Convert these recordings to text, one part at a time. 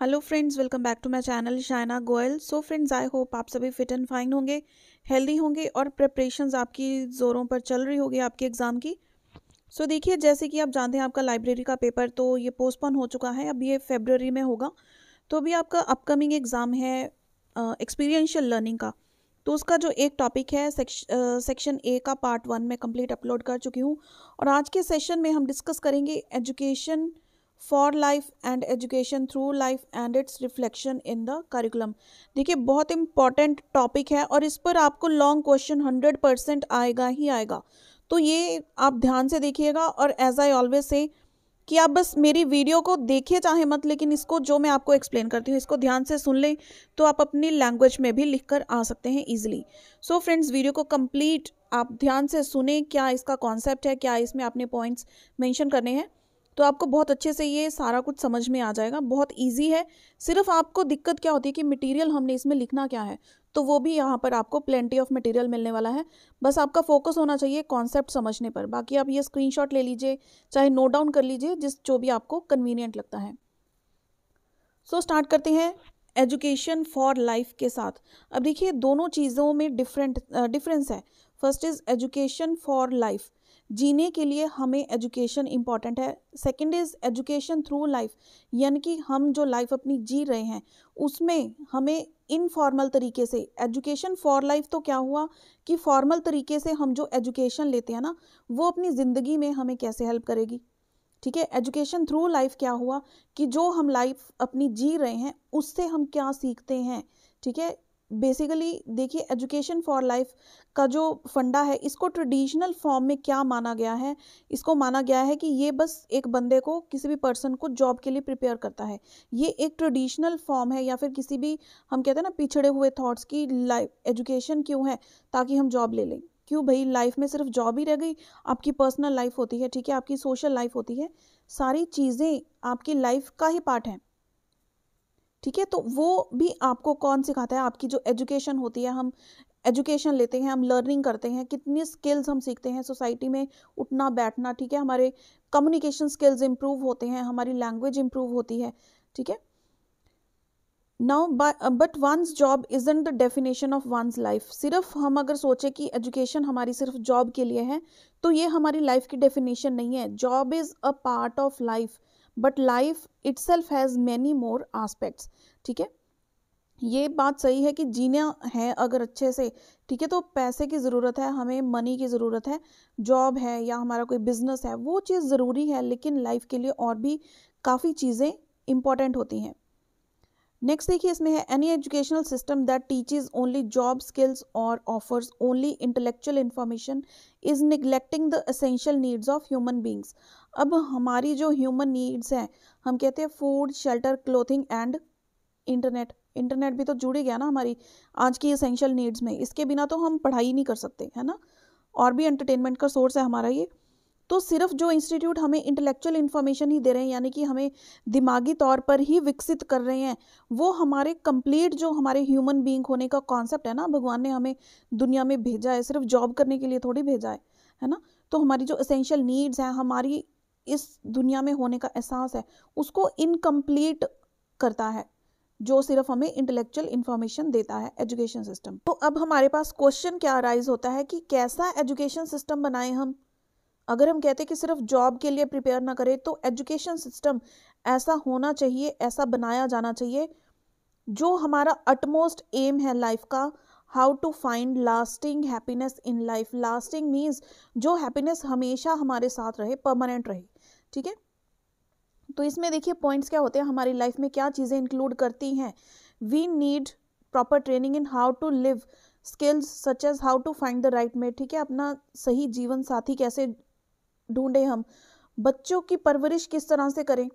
hello friends welcome back to my channel Shaina Goyal so friends I hope आप सभी fit and fine होंगे healthy होंगे और प्रेपरेशंस आपकी ज़ोरों पर चल रही होगी आपके एग्ज़ाम की सो so, देखिए जैसे कि आप जानते हैं आपका लाइब्रेरी का पेपर तो ये पोस्टपोन हो चुका है अब ये फेबररी में होगा तो अभी आपका अपकमिंग एग्ज़ाम है एक्सपीरियंशियल लर्निंग का तो उसका जो एक टॉपिक है सेक्शन ए का पार्ट वन में कम्प्लीट अपलोड कर चुकी हूँ और आज के सेशन में हम डिस्कस करेंगे education for life and education through life and its reflection in the curriculum देखिए बहुत इंपॉर्टेंट टॉपिक है और इस पर आपको लॉन्ग क्वेश्चन हंड्रेड परसेंट आएगा ही आएगा तो ये आप ध्यान से देखिएगा और एज आई ऑलवेज से कि आप बस मेरी वीडियो को देखिए चाहे मत लेकिन इसको जो मैं आपको एक्सप्लेन करती हूँ इसको ध्यान से सुन लें तो आप अपनी लैंग्वेज में भी लिख कर आ सकते हैं ईजिली सो फ्रेंड्स वीडियो को कंप्लीट आप ध्यान से सुने क्या इसका कॉन्सेप्ट है क्या इसमें आपने पॉइंट्स मैंशन करने हैं तो आपको बहुत अच्छे से ये सारा कुछ समझ में आ जाएगा बहुत ईजी है सिर्फ आपको दिक्कत क्या होती है कि मटीरियल हमने इसमें लिखना क्या है तो वो भी यहाँ पर आपको प्लेंटी ऑफ मटेरियल मिलने वाला है बस आपका फोकस होना चाहिए कॉन्सेप्ट समझने पर बाकी आप ये स्क्रीनशॉट ले लीजिए चाहे नोट डाउन कर लीजिए जिस जो भी आपको कन्वीनियंट लगता है सो so, स्टार्ट करते हैं एजुकेशन फॉर लाइफ के साथ अब देखिए दोनों चीज़ों में डिफरेंट डिफरेंस है first is education for life जीने के लिए हमें एजुकेशन इम्पॉर्टेंट है second is education through life यानी कि हम जो लाइफ अपनी जी रहे हैं उसमें हमें इनफॉर्मल तरीके से एजुकेशन फॉर लाइफ तो क्या हुआ कि फॉर्मल तरीके से हम जो एजुकेशन लेते हैं ना वो अपनी ज़िंदगी में हमें कैसे हेल्प करेगी ठीक है एजुकेशन थ्रू लाइफ क्या हुआ कि जो हम लाइफ अपनी जी रहे हैं उससे हम क्या सीखते हैं ठीक है बेसिकली देखिए एजुकेशन फॉर लाइफ का जो फंडा है इसको ट्रेडिशनल फॉर्म में क्या माना गया है इसको माना गया है कि ये बस एक बंदे को किसी भी पर्सन को जॉब के लिए प्रिपेयर करता है ये एक ट्रेडिशनल फॉर्म है या फिर किसी भी हम कहते हैं ना पिछड़े हुए थॉट्स की लाइफ एजुकेशन क्यों है ताकि हम जॉब ले लें क्यों भाई लाइफ में सिर्फ जॉब ही रह गई आपकी पर्सनल लाइफ होती है ठीक है आपकी सोशल लाइफ होती है सारी चीज़ें आपकी लाइफ का ही पार्ट हैं ठीक है तो वो भी आपको कौन सिखाता है आपकी जो एजुकेशन होती है हम एजुकेशन लेते हैं हम लर्निंग करते हैं कितनी स्किल्स हम सीखते हैं सोसाइटी में उठना बैठना ठीक है हमारे कम्युनिकेशन स्किल्स इम्प्रूव होते हैं हमारी लैंग्वेज इम्प्रूव होती है ठीक है now but one's job is the definition of one's life सिर्फ हम अगर सोचें कि एजुकेशन हमारी सिर्फ जॉब के लिए है तो ये हमारी लाइफ की डेफिनेशन नहीं है job is a part of life but life itself has many more aspects ठीक है ये बात सही है कि जीना है अगर अच्छे से ठीक है तो पैसे की ज़रूरत है हमें मनी की ज़रूरत है जॉब है या हमारा कोई बिजनेस है वो चीज़ ज़रूरी है लेकिन लाइफ के लिए और भी काफ़ी चीज़ें इम्पॉर्टेंट होती हैं नेक्स्ट देखिए इसमें है any educational system that teaches only job skills और offers only intellectual information is neglecting the essential needs of human beings अब हमारी जो ह्यूमन नीड्स हैं हम कहते हैं food shelter clothing and internet internet भी तो जुड़ी गया ना हमारी आज की असेंशियल नीड्स में इसके बिना तो हम पढ़ाई नहीं कर सकते है ना और भी एंटरटेनमेंट का सोर्स है हमारा ये तो सिर्फ जो इंस्टीट्यूट हमें इंटेलेक्चुअल इन्फॉर्मेशन ही दे रहे हैं यानी कि हमें दिमागी तौर पर ही विकसित कर रहे हैं वो हमारे कंप्लीट जो हमारे ह्यूमन बींग होने का कॉन्सेप्ट है ना भगवान ने हमें दुनिया में भेजा है सिर्फ जॉब करने के लिए थोड़ी भेजा है है ना तो हमारी जो असेंशियल नीड्स हैं हमारी इस दुनिया में होने का एहसास है उसको इनकम्प्लीट करता है जो सिर्फ हमें इंटेलेक्चुअल इन्फॉर्मेशन देता है एजुकेशन सिस्टम तो अब हमारे पास क्वेश्चन क्या अराइज होता है कि कैसा एजुकेशन सिस्टम बनाएं हम अगर हम कहते हैं कि सिर्फ जॉब के लिए प्रिपेयर ना करें तो एजुकेशन सिस्टम ऐसा होना चाहिए ऐसा बनाया जाना चाहिए जो हमारा अटमोस्ट एम है लाइफ का how to find lasting happiness in life lasting means जो हैप्पीनेस हमेशा हमारे साथ रहे परमानेंट रहे ठीक है तो इसमें देखिए पॉइंट्स क्या होते हैं हमारी लाइफ में क्या चीज़ें इंक्लूड करती हैं we need proper training in how to live skills such as how to find the right mate ठीक है अपना सही जीवन साथी कैसे ढूंढे हम बच्चों की परवरिश किस तरह से करें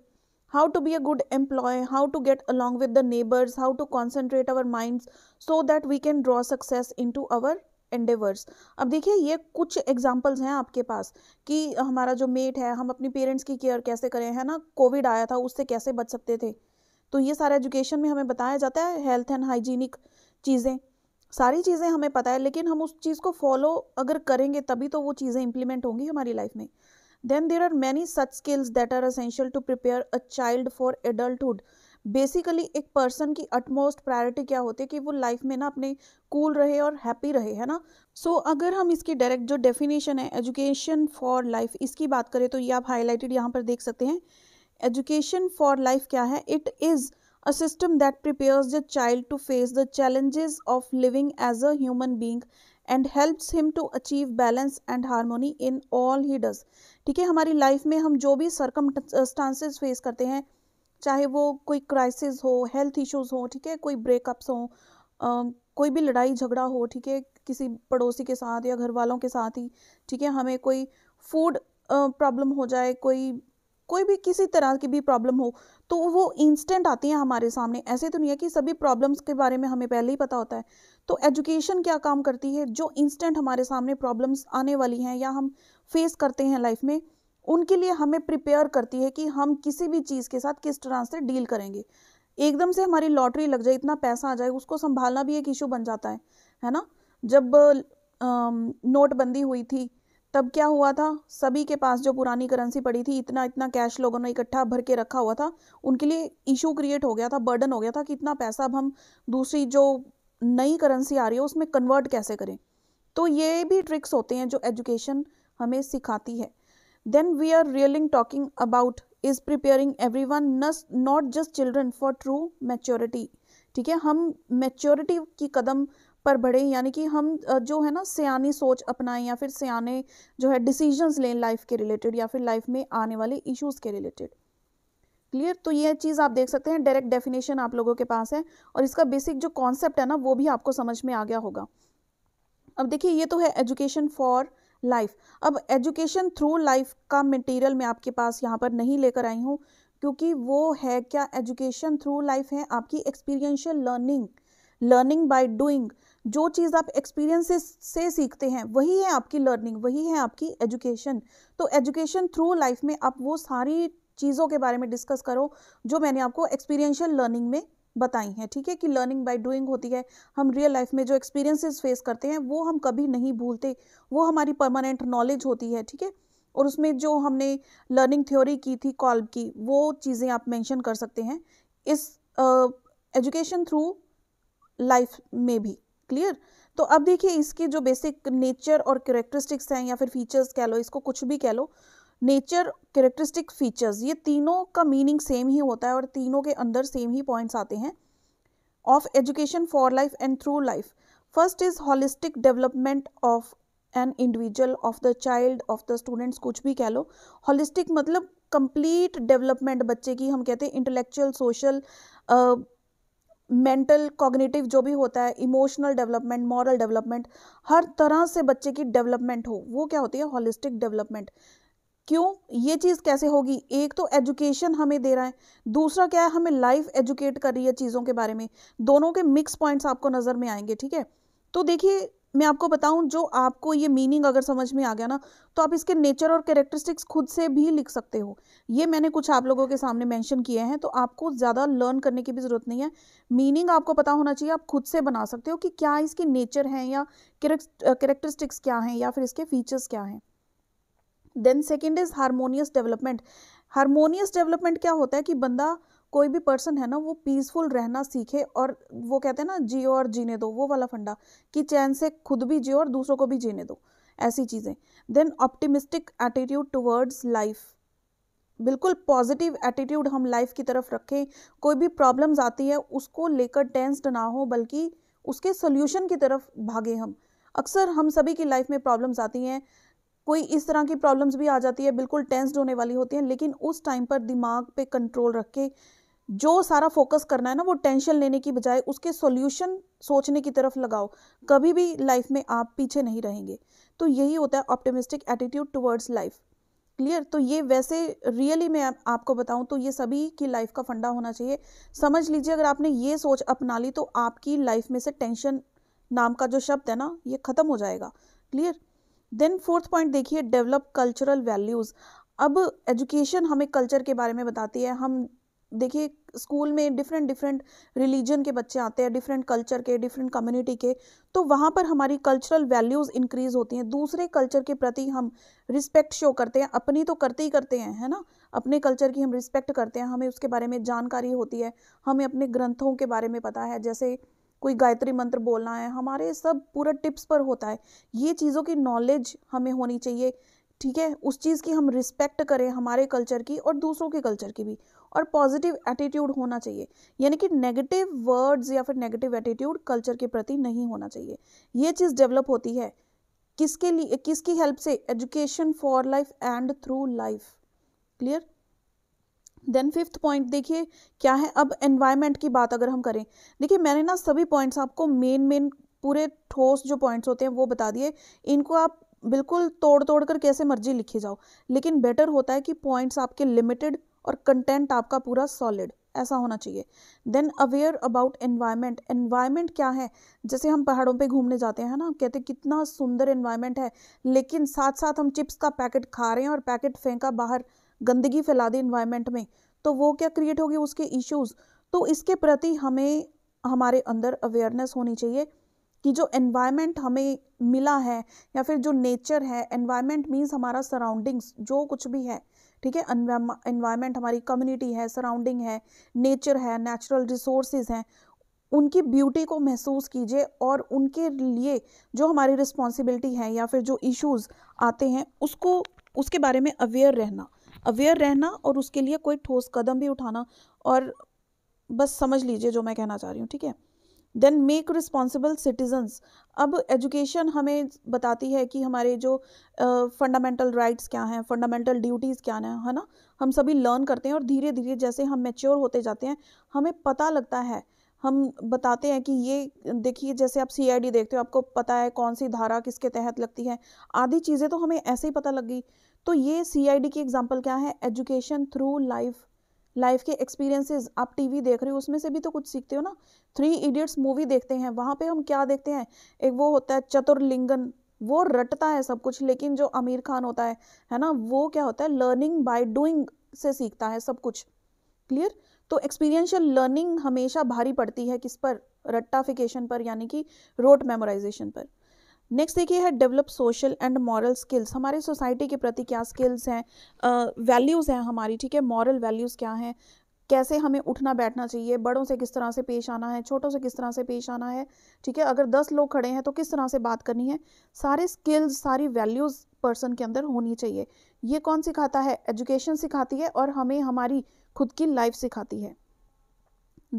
how to be a good employ how to get along with the neighbours how to concentrate our mind so that we can draw success into our endeavours अब देखिए ये कुछ एग्जाम्पल्स हैं आपके पास कि हमारा जो मेट है हम अपनी पेरेंट्स की केयर कैसे करें है ना कोविड आया था उससे कैसे बच सकते थे तो ये सारा एजुकेशन में हमें बताया जाता है हेल्थ एंड हाइजीनिक चीज़ें सारी चीज़ें हमें पता है लेकिन हम उस चीज़ को फॉलो अगर करेंगे तभी तो वो चीज़ें इंप्लीमेंट होंगी हमारी लाइफ में then there are many such skills that are essential to prepare a child for adulthood basically एक पर्सन की अटमोस्ट प्रायोरिटी क्या होती है कि वो लाइफ में ना अपने कूल cool रहे और हैप्पी रहे है ना सो so, अगर हम इसकी डायरेक्ट जो डेफिनेशन है एजुकेशन फॉर लाइफ इसकी बात करें तो ये आप हाईलाइटेड यहाँ पर देख सकते हैं एजुकेशन फॉर लाइफ क्या है it is a system that prepares the child to face the challenges of living as a human being and helps him to achieve balance and harmony in all he does ठीक है हमारी life में हम जो भी सरकम stances face करते हैं चाहे वो कोई क्राइसिस हो हेल्थ इशूज हो ठीक है कोई ब्रेकअप्स हो कोई भी लड़ाई झगड़ा हो ठीक है किसी पड़ोसी के साथ या घर वालों के साथ ही ठीक है हमें कोई फूड प्रॉब्लम हो जाए कोई कोई भी किसी तरह की भी प्रॉब्लम हो तो वो इंस्टेंट आती है हमारे सामने ऐसे तो नहीं है कि सभी प्रॉब्लम्स के बारे में हमें पहले ही पता होता है तो एजुकेशन क्या काम करती है जो इंस्टेंट हमारे सामने प्रॉब्लम्स आने वाली हैं या हम फेस करते हैं लाइफ में उनके लिए हमें प्रिपेयर करती है कि हम किसी भी चीज़ के साथ किस तरह से डील करेंगे एकदम से हमारी लॉटरी लग जाए इतना पैसा आ जाए उसको संभालना भी एक इशू बन जाता है है ना जब नोटबंदी हुई थी तब क्या हुआ था सभी के पास जो पुरानी करेंसी पड़ी थी इतना इतना कैश लोगों ने इकट्ठा भर के रखा हुआ था उनके लिए इशू क्रिएट हो गया था बर्डन हो गया था कि इतना पैसा अब हम दूसरी जो नई करेंसी आ रही है उसमें कन्वर्ट कैसे करें तो ये भी ट्रिक्स होते हैं जो एजुकेशन हमें सिखाती है देन वी आर रियलिंग talking about is preparing everyone not just children for true maturity ठीक है हम मेच्योरिटी की कदम पर बढ़ें यानी कि हम जो है ना सयानी सोच अपनाएं या फिर सयाने जो है डिसीजंस लें लाइफ के रिलेटेड या फिर लाइफ में आने वाले इश्यूज़ के रिलेटेड क्लियर तो ये चीज़ आप देख सकते हैं डायरेक्ट डेफिनेशन आप लोगों के पास है और इसका बेसिक जो कॉन्सेप्ट है ना वो भी आपको समझ में आ गया होगा अब देखिए ये तो है एजुकेशन फॉर लाइफ अब एजुकेशन थ्रू लाइफ का मटेरियल मैं आपके पास यहाँ पर नहीं लेकर आई हूँ क्योंकि वो है क्या एजुकेशन थ्रू लाइफ है आपकी experiential learning learning by doing जो चीज़ आप एक्सपीरियंसेस से, से सीखते हैं वही है आपकी लर्निंग वही है आपकी एजुकेशन तो एजुकेशन थ्रू लाइफ में आप वो सारी चीज़ों के बारे में डिस्कस करो जो मैंने आपको एक्सपीरियंशियल लर्निंग में बताई हैं ठीक है कि लर्निंग बाय डूइंग होती है हम रियल लाइफ में जो एक्सपीरियंसेस फेस करते हैं वो हम कभी नहीं भूलते वो हमारी परमानेंट नॉलेज होती है ठीक है और उसमें जो हमने लर्निंग थ्योरी की थी कॉल्ब की वो चीज़ें आप मेंशन कर सकते हैं इस एजुकेशन थ्रू लाइफ में भी क्लियर तो अब देखिए इसके जो बेसिक नेचर और करेक्टरिस्टिक्स हैं या फिर फीचर्स कह लो इसको कुछ भी कह लो नेचर करेक्टरिस्टिक फीचर्स ये तीनों का मीनिंग सेम ही होता है और तीनों के अंदर सेम ही पॉइंट्स आते हैं of education for life and through life first is holistic development of an individual of the child of the students कुछ भी कह लो हॉलिस्टिक मतलब कंप्लीट डेवलपमेंट बच्चे की हम कहते हैं इंटेलेक्चुअल सोशल मेंटल कॉग्निटिव जो भी होता है इमोशनल डेवलपमेंट मॉरल डेवलपमेंट हर तरह से बच्चे की डेवलपमेंट हो वो क्या होती है हॉलिस्टिक डेवलपमेंट क्यों ये चीज़ कैसे होगी एक तो एजुकेशन हमें दे रहा है दूसरा क्या है हमें लाइफ एजुकेट कर रही है चीज़ों के बारे में दोनों के मिक्स पॉइंट्स आपको नज़र में आएंगे ठीक है तो देखिए मैं आपको बताऊं जो आपको ये मीनिंग अगर समझ में आ गया ना तो आप इसके नेचर और कैरेक्टरिस्टिक्स खुद से भी लिख सकते हो ये मैंने कुछ आप लोगों के सामने मेंशन किए हैं तो आपको ज़्यादा लर्न करने की भी ज़रूरत नहीं है मीनिंग आपको पता होना चाहिए आप खुद से बना सकते हो कि क्या इसके नेचर हैं या कैरेक्टरिस्टिक्स क्या हैं या फिर इसके फीचर्स क्या हैं then second is harmonious development harmonious development क्या होता है कि बंदा कोई भी पर्सन है ना वो पीसफुल रहना सीखे और वो कहते हैं ना जियो और जीने दो वो वाला फंडा कि चैन से खुद भी जियो और दूसरों को भी जीने दो ऐसी चीज़ें then optimistic attitude towards life बिल्कुल पॉजिटिव एटीट्यूड हम लाइफ की तरफ रखें कोई भी प्रॉब्लम्स आती है उसको लेकर टेंस्ड ना हो बल्कि उसके सोल्यूशन की तरफ भागे हम अक्सर हम सभी की लाइफ में प्रॉब्लम्स आती हैं कोई इस तरह की प्रॉब्लम्स भी आ जाती है बिल्कुल टेंस्ड होने वाली होती हैं लेकिन उस टाइम पर दिमाग पे कंट्रोल रख के जो सारा फोकस करना है ना वो टेंशन लेने की बजाय उसके सॉल्यूशन सोचने की तरफ लगाओ कभी भी लाइफ में आप पीछे नहीं रहेंगे तो यही होता है optimistic attitude towards life clear तो ये वैसे रियली मैं आप, आपको बताऊं तो ये सभी की लाइफ का फंडा होना चाहिए समझ लीजिए अगर आपने ये सोच अपना ली तो आपकी लाइफ में से टेंशन नाम का जो शब्द है ना ये ख़त्म हो जाएगा क्लियर देन फोर्थ पॉइंट देखिए डेवलप कल्चरल वैल्यूज़ अब एजुकेशन हमें कल्चर के बारे में बताती है हम देखिए स्कूल में डिफरेंट डिफरेंट रिलीजन के बच्चे आते हैं डिफरेंट कल्चर के डिफरेंट कम्युनिटी के तो वहाँ पर हमारी कल्चरल वैल्यूज़ इंक्रीज़ होती हैं दूसरे कल्चर के प्रति हम रिस्पेक्ट शो करते हैं अपनी तो करते ही करते हैं है ना अपने कल्चर की हम रिस्पेक्ट करते हैं हमें उसके बारे में जानकारी होती है हमें अपने ग्रंथों के बारे में पता है जैसे कोई गायत्री मंत्र बोलना है हमारे सब पूरा टिप्स पर होता है ये चीज़ों की नॉलेज हमें होनी चाहिए ठीक है उस चीज़ की हम रिस्पेक्ट करें हमारे कल्चर की और दूसरों के कल्चर की भी और पॉजिटिव एटीट्यूड होना चाहिए यानी कि नेगेटिव वर्ड्स या फिर नेगेटिव एटीट्यूड कल्चर के प्रति नहीं होना चाहिए ये चीज़ डेवलप होती है किसके लिए किसकी हेल्प से education for life and through life clear then fifth point देखिए क्या है अब एनवायरमेंट की बात अगर हम करें देखिए मैंने ना सभी पॉइंट्स आपको मेन मेन पूरे ठोस जो पॉइंट्स होते हैं वो बता दिए इनको आप बिल्कुल तोड़ तोड़ कर कैसे मर्जी लिखी जाओ लेकिन बेटर होता है कि पॉइंट्स आपके लिमिटेड और कंटेंट आपका पूरा सॉलिड ऐसा होना चाहिए then aware about environment environment क्या है जैसे हम पहाड़ों पे घूमने जाते हैं ना कहते कितना सुंदर एनवायरमेंट है लेकिन साथ साथ हम चिप्स का पैकेट खा रहे हैं और पैकेट फेंका बाहर गंदगी फैला दी इन्वायरमेंट में तो वो क्या क्रिएट होगी उसके इश्यूज़ तो इसके प्रति हमें हमारे अंदर अवेयरनेस होनी चाहिए कि जो एनवायरनमेंट हमें मिला है या फिर जो नेचर है एनवायरनमेंट मीन्स हमारा सराउंडिंग्स जो कुछ भी है ठीक है एनवायरनमेंट हमारी कम्युनिटी है सराउंडिंग है नेचर है नेचुरल रिसोर्सेज हैं उनकी ब्यूटी को महसूस कीजिए और उनके लिए जो हमारी रिस्पॉन्सिबिलिटी है या फिर जो इश्यूज आते हैं उसको उसके बारे में अवेयर रहना अवेयर रहना और उसके लिए कोई ठोस कदम भी उठाना और बस समझ लीजिए जो मैं कहना चाह रही हूँ ठीक है देन मेक रिस्पॉन्सिबल सिटीजन्स अब एजुकेशन हमें बताती है कि हमारे जो फंडामेंटल uh, राइट्स क्या हैं फंडामेंटल ड्यूटीज़ क्या हैं है ना हम सभी लर्न करते हैं और धीरे धीरे जैसे हम मेच्योर होते जाते हैं हमें पता लगता है हम बताते हैं कि ये देखिए जैसे आप डी देखते हो आपको पता है कौन सी धारा किसके तहत लगती है आधी चीज़ें तो हमें ऐसे ही पता लग गई तो ये डी की एग्जाम्पल क्या है एजुकेशन थ्रू लाइफ लाइफ के एक्सपीरियंसेस आप टीवी देख रहे हो उसमें से भी तो कुछ सीखते हो ना थ्री इडियट्स मूवी देखते हैं वहाँ पे हम क्या देखते हैं एक वो होता है चतुर्लिंगन वो रटता है सब कुछ लेकिन जो आमिर खान होता है है ना वो क्या होता है लर्निंग बाय डूइंग से सीखता है सब कुछ क्लियर तो एक्सपीरियंशियल लर्निंग हमेशा भारी पड़ती है किस पर रट्टाफिकेशन पर यानी कि रोट मेमोराइजेशन पर नेक्स्ट देखिए है develop social and moral skills हमारे सोसाइटी के प्रति क्या स्किल्स हैं वैल्यूज़ हैं हमारी ठीक है मॉरल वैल्यूज़ क्या हैं कैसे हमें उठना बैठना चाहिए बड़ों से किस तरह से पेश आना है छोटों से किस तरह से पेश आना है ठीक है अगर दस लोग खड़े हैं तो किस तरह से बात करनी है सारे स्किल्स सारी वैल्यूज़ पर्सन के अंदर होनी चाहिए ये कौन सिखाता है एजुकेशन सिखाती है और हमें हमारी खुद की लाइफ सिखाती है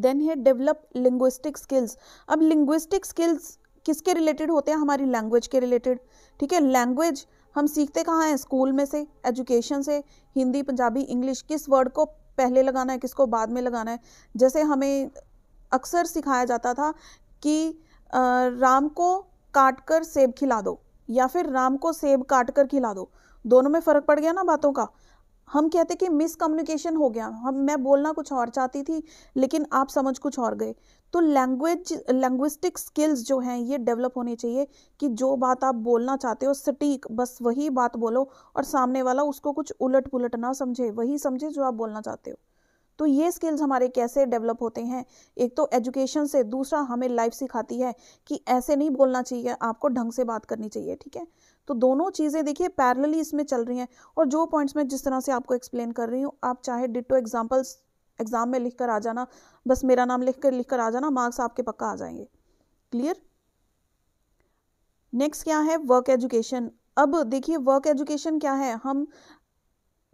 देन है डेवलप लिंग्विस्टिक स्किल्स अब लिंग्विस्टिक स्किल्स किसके रिलेटेड होते हैं हमारी लैंग्वेज के रिलेटेड ठीक है लैंग्वेज हम सीखते कहाँ हैं स्कूल में से एजुकेशन से हिंदी पंजाबी इंग्लिश किस वर्ड को पहले लगाना है किसको बाद में लगाना है जैसे हमें अक्सर सिखाया जाता था कि राम को काट कर सेब खिला दो या फिर राम को सेब काट कर खिला दो दोनों में फ़र्क पड़ गया ना बातों का हम कहते कि मिसकम्युनिकेशन हो गया हम मैं बोलना कुछ और चाहती थी लेकिन आप समझ कुछ और गए तो लैंग्वेज लैंग्विस्टिक स्किल्स जो हैं ये डेवलप होनी चाहिए कि जो बात आप बोलना चाहते हो सटीक बस वही बात बोलो और सामने वाला उसको कुछ उलट पुलट ना समझे वही समझे जो आप बोलना चाहते हो तो ये स्किल्स हमारे कैसे डेवलप होते हैं एक तो एजुकेशन से दूसरा हमें लाइफ सिखाती है कि ऐसे नहीं बोलना चाहिए आपको ढंग से बात करनी चाहिए ठीक है तो दोनों चीज़ें देखिए पैरेलली इसमें चल रही हैं और जो पॉइंट्स मैं जिस तरह से आपको एक्सप्लेन कर रही हूँ आप चाहे डिटो एग्जाम्पल्स एग्ज़ाम में लिख कर आ जाना बस मेरा नाम लिख कर लिख कर आ जाना मार्क्स आपके पक्का आ जाएंगे क्लियर नेक्स्ट क्या है वर्क एजुकेशन अब देखिए वर्क एजुकेशन क्या है हम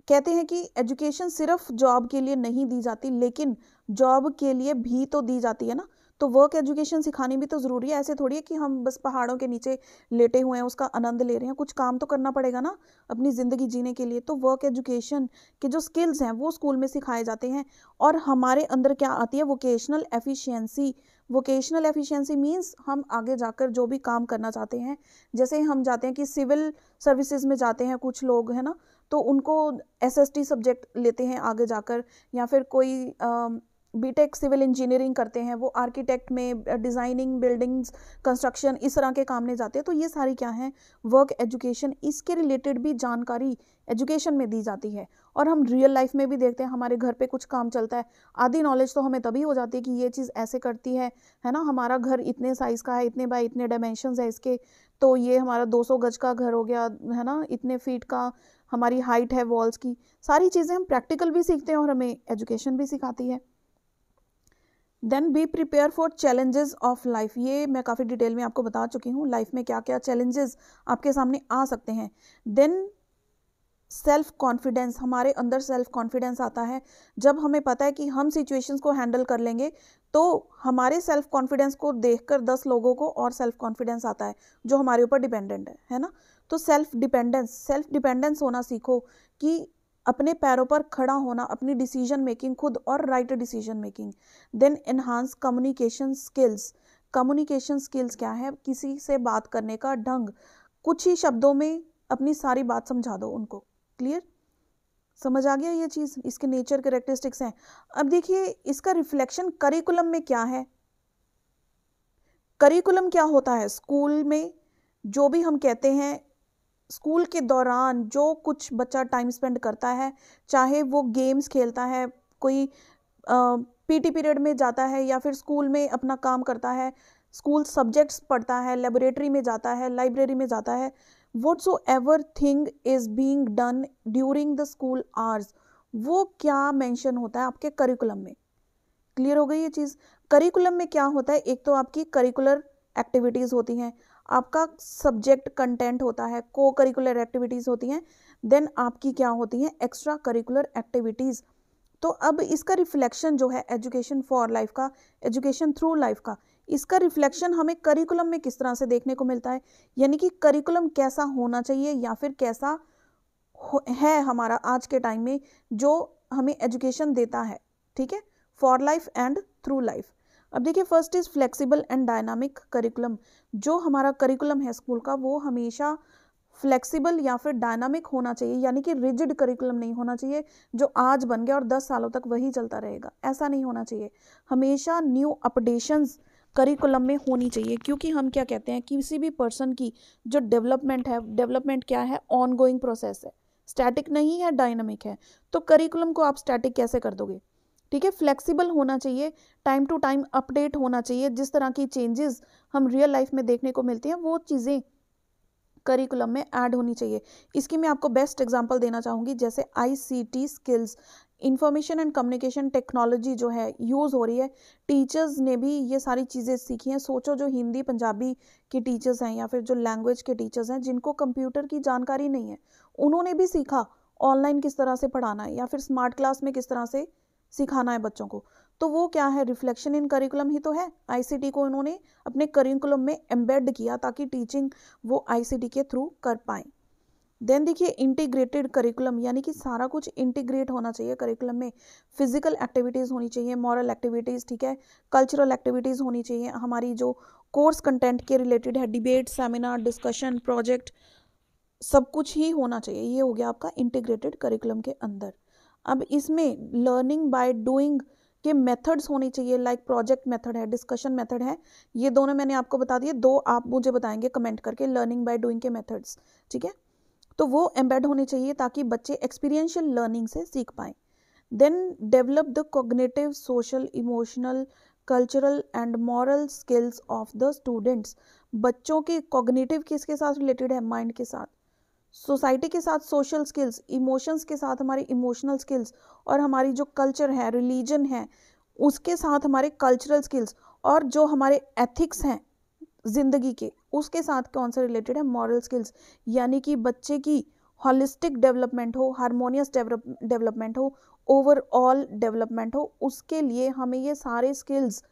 कहते हैं कि एजुकेशन सिर्फ जॉब के लिए नहीं दी जाती लेकिन जॉब के लिए भी तो दी जाती है ना तो वर्क एजुकेशन सिखानी भी तो ज़रूरी है ऐसे थोड़ी है कि हम बस पहाड़ों के नीचे लेटे हुए हैं उसका आनंद ले रहे हैं कुछ काम तो करना पड़ेगा ना अपनी ज़िंदगी जीने के लिए तो वर्क एजुकेशन के जो स्किल्स हैं वो स्कूल में सिखाए जाते हैं और हमारे अंदर क्या आती है vocational efficiency vocational efficiency means हम आगे जाकर जो भी काम करना चाहते हैं जैसे हम जाते हैं कि सिविल सर्विसेज में जाते हैं कुछ लोग है ना तो उनको एसएसटी सब्जेक्ट लेते हैं आगे जाकर या फिर कोई बीटेक सिविल इंजीनियरिंग करते हैं वो आर्किटेक्ट में डिज़ाइनिंग बिल्डिंग्स कंस्ट्रक्शन इस तरह के काम में जाते हैं तो ये सारी क्या हैं वर्क एजुकेशन इसके रिलेटेड भी जानकारी एजुकेशन में दी जाती है और हम रियल लाइफ में भी देखते हैं हमारे घर पे कुछ काम चलता है आधी नॉलेज तो हमें तभी हो जाती है कि ये चीज़ ऐसे करती है है ना हमारा घर इतने साइज़ का है इतने बाय इतने डायमेंशन है इसके तो ये हमारा 200 गज का घर हो गया है ना इतने फीट का हमारी हाइट है वॉल्स की सारी चीज़ें हम प्रैक्टिकल भी सीखते हैं और हमें एजुकेशन भी सिखाती है then be prepare for challenges of life ये मैं काफ़ी डिटेल में आपको बता चुकी हूँ लाइफ में क्या क्या चैलेंजेस आपके सामने आ सकते हैं देन सेल्फ़ कॉन्फिडेंस हमारे अंदर सेल्फ़ कॉन्फिडेंस आता है जब हमें पता है कि हम सिचुएशंस को हैंडल कर लेंगे तो हमारे सेल्फ़ कॉन्फिडेंस को देखकर दस लोगों को और सेल्फ़ कॉन्फिडेंस आता है जो हमारे ऊपर डिपेंडेंट है है ना तो सेल्फ़ डिपेंडेंस सेल्फ़ डिपेंडेंस होना सीखो कि अपने पैरों पर खड़ा होना अपनी डिसीजन मेकिंग खुद और right decision making then enhance communication skills communication skills क्या है किसी से बात करने का ढंग कुछ ही शब्दों में अपनी सारी बात समझा दो उनको क्लियर समझ आ गया ये चीज़ इसके नेचर करेक्टरिस्टिक्स हैं अब देखिए इसका रिफ्लेक्शन करिकुलम में क्या है करिकुलम क्या होता है स्कूल में जो भी हम कहते हैं स्कूल के दौरान जो कुछ बच्चा टाइम स्पेंड करता है चाहे वो गेम्स खेलता है कोई पीटी पीरियड में जाता है या फिर स्कूल में अपना काम करता है स्कूल सब्जेक्ट्स पढ़ता है लेबोरेटरी में जाता है लाइब्रेरी में जाता है so everything is being done during the school hours वो क्या मेंशन होता है आपके करिकुलम में क्लियर हो गई ये चीज़ करिकुलम में क्या होता है एक तो आपकी करिकुलर एक्टिविटीज़ होती हैं आपका सब्जेक्ट कंटेंट होता है को करिकुलर एक्टिविटीज़ होती हैं देन आपकी क्या होती हैं एक्स्ट्रा करिकुलर एक्टिविटीज़ तो अब इसका रिफ्लेक्शन जो है एजुकेशन फॉर लाइफ का एजुकेशन थ्रू लाइफ का इसका रिफ्लेक्शन हमें करिकुलम में किस तरह से देखने को मिलता है यानी कि करिकुलम कैसा होना चाहिए या फिर कैसा है हमारा आज के टाइम में जो हमें एजुकेशन देता है ठीक है for life and through life अब देखिए first is flexible and dynamic curriculum जो हमारा करिकुलम है स्कूल का वो हमेशा फ्लेक्सिबल या फिर डायनामिक होना चाहिए यानी कि रिजिड करिकुलम नहीं होना चाहिए जो आज बन गया और 10 सालों तक वही चलता रहेगा ऐसा नहीं होना चाहिए हमेशा न्यू अपडेशंस करिकुलम में होनी चाहिए क्योंकि हम क्या कहते हैं किसी भी पर्सन की जो डेवलपमेंट है डेवलपमेंट क्या है ऑन प्रोसेस है स्टैटिक नहीं है डायनामिक है तो करिकुलम को आप स्टैटिक कैसे कर दोगे ठीक है फ्लेक्सिबल होना चाहिए टाइम टू टाइम अपडेट होना चाहिए जिस तरह की चेंजेस हम रियल लाइफ में देखने को मिलती हैं वो चीज़ें करिकुलम में ऐड होनी चाहिए इसकी मैं आपको बेस्ट एग्जांपल देना चाहूँगी जैसे ICT skills information and communication technology जो है यूज़ हो रही है टीचर्स ने भी ये सारी चीज़ें सीखी हैं सोचो जो हिंदी पंजाबी के टीचर्स हैं या फिर जो लैंग्वेज के टीचर्स हैं जिनको कंप्यूटर की जानकारी नहीं है उन्होंने भी सीखा ऑनलाइन किस तरह से पढ़ाना है या फिर स्मार्ट क्लास में किस तरह से सिखाना है बच्चों को तो वो क्या है रिफ्लेक्शन इन करिकुलम ही तो है आईसीटी को इन्होंने अपने करिकुलम में एम्बेड किया ताकि टीचिंग वो आईसीटी के थ्रू कर पाए देन देखिए इंटीग्रेटेड करिकुलम यानी कि सारा कुछ इंटीग्रेट होना चाहिए करिकुलम में फिजिकल एक्टिविटीज़ होनी चाहिए मॉरल एक्टिविटीज़ ठीक है कल्चरल एक्टिविटीज़ होनी चाहिए हमारी जो कोर्स कंटेंट के रिलेटेड है डिबेट सेमिनार डिस्कशन प्रोजेक्ट सब कुछ ही होना चाहिए ये हो गया आपका इंटीग्रेटेड करिकुलम के अंदर अब इसमें लर्निंग बाय डूइंग के मेथड्स होने चाहिए लाइक प्रोजेक्ट मेथड है डिस्कशन मेथड है ये दोनों मैंने आपको बता दिए दो आप मुझे बताएंगे कमेंट करके लर्निंग बाय डूइंग के मेथड्स ठीक है तो वो एम्बेड होने चाहिए ताकि बच्चे एक्सपीरियंशियल लर्निंग से सीख पाएँ then develop the cognitive social emotional cultural and moral skills of the students बच्चों के कोग्नेटिव किसके साथ रिलेटेड है माइंड के साथ सोसाइटी के साथ सोशल स्किल्स इमोशंस के साथ हमारे इमोशनल स्किल्स और हमारी जो कल्चर है रिलीजन है उसके साथ हमारे कल्चरल स्किल्स और जो हमारे एथिक्स हैं ज़िंदगी के उसके साथ कौन सा रिलेटेड है मॉरल स्किल्स यानी कि बच्चे की हॉलिस्टिक डेवलपमेंट हो हारमोनियस डेवलपमेंट हो ओवरऑल डेवलपमेंट हो उसके लिए हमें ये सारे स्किल्स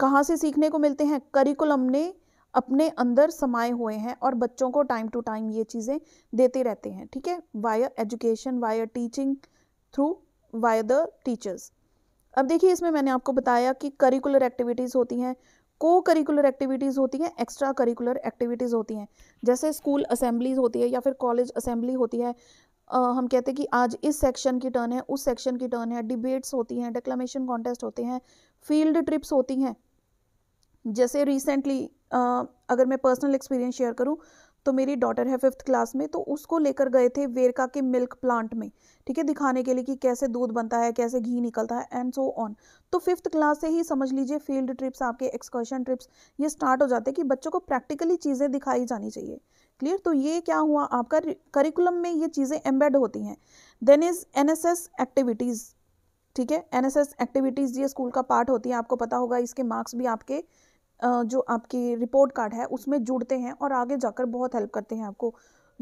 कहाँ से सीखने को मिलते हैं करिकुलम ने अपने अंदर समाये हुए हैं और बच्चों को टाइम टू टाइम ये चीज़ें देते रहते हैं ठीक है via education via teaching through via the teachers अब देखिए इसमें मैंने आपको बताया कि करिकुलर एक्टिविटीज़ होती हैं को करिकुलर एक्टिविटीज़ होती हैं एक्स्ट्रा करिकुलर एक्टिविटीज़ होती हैं जैसे स्कूल असेंबलीज होती है या फिर कॉलेज असेंबली होती है आ, हम कहते हैं कि आज इस सेक्शन की टर्न है उस सेक्शन की टर्न है डिबेट्स होती हैं डिक्लामेशन कॉन्टेस्ट होते हैं फील्ड ट्रिप्स होती हैं जैसे रिसेंटली अगर मैं पर्सनल एक्सपीरियंस शेयर करूँ तो मेरी डॉटर है फिफ्थ क्लास में तो उसको लेकर गए थे वेरका के मिल्क प्लांट में ठीक है दिखाने के लिए कि कैसे दूध बनता है कैसे घी निकलता है एंड सो ऑन तो फिफ्थ क्लास से ही समझ लीजिए फील्ड ट्रिप्स आपके एक्सकर्शन ट्रिप्स ये स्टार्ट हो जाते हैं कि बच्चों को प्रैक्टिकली चीज़ें दिखाई जानी चाहिए क्लियर तो ये क्या हुआ आपका करिकुलम में ये चीज़ें एम्बेड होती हैं देन इज़ एन एक्टिविटीज़ ठीक है एन एक्टिविटीज़ ये स्कूल का पार्ट होती है आपको पता होगा इसके मार्क्स भी आपके जो आपकी रिपोर्ट कार्ड है उसमें जुड़ते हैं और आगे जाकर बहुत हेल्प करते हैं आपको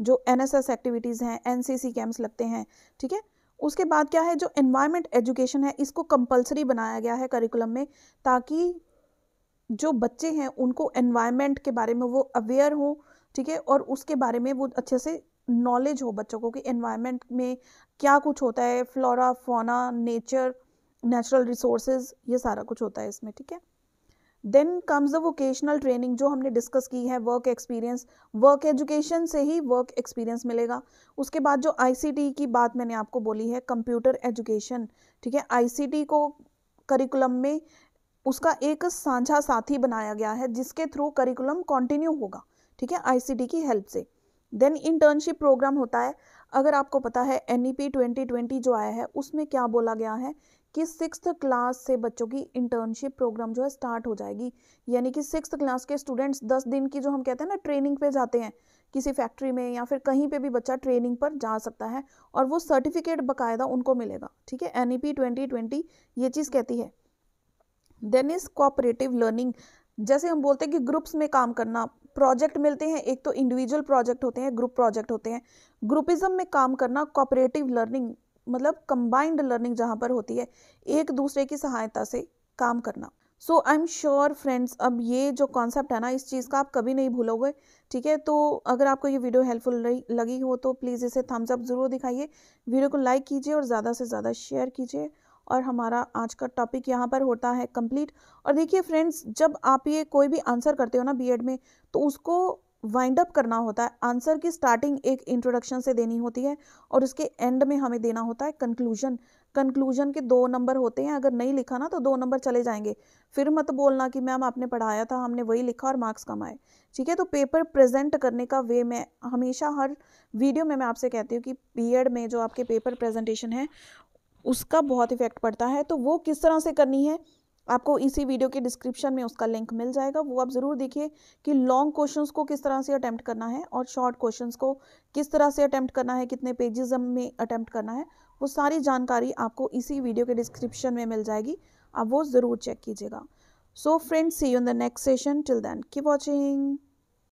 जो एन एक्टिविटीज़ हैं एन कैंप्स लगते हैं ठीक है उसके बाद क्या है जो एनवायरनमेंट एजुकेशन है इसको कंपलसरी बनाया गया है करिकुलम में ताकि जो बच्चे हैं उनको एनवायरमेंट के बारे में वो अवेयर हो ठीक है और उसके बारे में वो अच्छे से नॉलेज हो बच्चों को कि एनवायरमेंट में क्या कुछ होता है flora fauna nature natural resources ये सारा कुछ होता है इसमें ठीक है then comes the vocational training जो हमने डिस्कस की है वर्क एक्सपीरियंस वर्क एजुकेशन से ही वर्क एक्सपीरियंस मिलेगा उसके बाद जो आईसीटी की बात मैंने आपको बोली है कंप्यूटर एजुकेशन ठीक है आईसीटी को करिकुलम में उसका एक साझा साथी बनाया गया है जिसके थ्रू करिकुलम कंटिन्यू होगा ठीक है आईसीटी की हेल्प से देन इंटर्नशिप प्रोग्राम होता है अगर आपको पता है N E P twenty twenty जो आया है उसमें क्या बोला गया है कि सिक्स क्लास से बच्चों की इंटर्नशिप प्रोग्राम जो है स्टार्ट हो जाएगी यानी कि सिक्स क्लास के स्टूडेंट्स दस दिन की जो हम कहते हैं ना ट्रेनिंग पे जाते हैं किसी फैक्ट्री में या फिर कहीं पे भी बच्चा ट्रेनिंग पर जा सकता है और वो सर्टिफिकेट बकायदा उनको मिलेगा ठीक है N E P twenty twenty ये चीज़ कहती है देन इज़ कोऑपरेटिव लर्निंग जैसे हम बोलते हैं कि ग्रुप्स में काम करना प्रोजेक्ट मिलते हैं एक तो इंडिविजुअल प्रोजेक्ट होते हैं ग्रुप प्रोजेक्ट होते हैं ग्रुपिज्म में काम करना कोऑपरेटिव लर्निंग मतलब कंबाइंड लर्निंग जहाँ पर होती है एक दूसरे की सहायता से काम करना so I am sure friends अब ये जो कॉन्सेप्ट है ना इस चीज़ का आप कभी नहीं भूलोगे ठीक है तो अगर आपको ये वीडियो हेल्पफुल लगी हो तो प्लीज़ इसे थम्स अप ज़रूर दिखाइए वीडियो को लाइक कीजिए और ज़्यादा से ज़्यादा शेयर कीजिए और हमारा आज का टॉपिक यहाँ पर होता है कंप्लीट और देखिए फ्रेंड्स जब आप ये कोई भी आंसर करते हो ना बीएड में तो उसको वाइंड अप करना होता है आंसर की स्टार्टिंग एक इंट्रोडक्शन से देनी होती है और उसके एंड में हमें देना होता है कंक्लूजन कंक्लूजन के दो नंबर होते हैं अगर नहीं लिखा ना तो दो नंबर चले जाएंगे फिर मत बोलना कि मैम आपने पढ़ाया था हमने वही लिखा और मार्क्स कमाए ठीक है तो पेपर प्रेजेंट करने का वे मैं हमेशा हर वीडियो में मैं आपसे कहती हूँ कि बीएड में जो आपके पेपर प्रेजेंटेशन है उसका बहुत इफेक्ट पड़ता है तो वो किस तरह से करनी है आपको इसी वीडियो के डिस्क्रिप्शन में उसका लिंक मिल जाएगा वो आप ज़रूर देखिए कि लॉन्ग क्वेश्चंस को किस तरह से अटैम्प्ट करना है और शॉर्ट क्वेश्चंस को किस तरह से अटैम्प्ट करना है कितने पेजेस में अटैम्प्ट करना है वो सारी जानकारी आपको इसी वीडियो के डिस्क्रिप्शन में मिल जाएगी आप वो ज़रूर चेक कीजिएगा so friends see you in the next session till then keep watching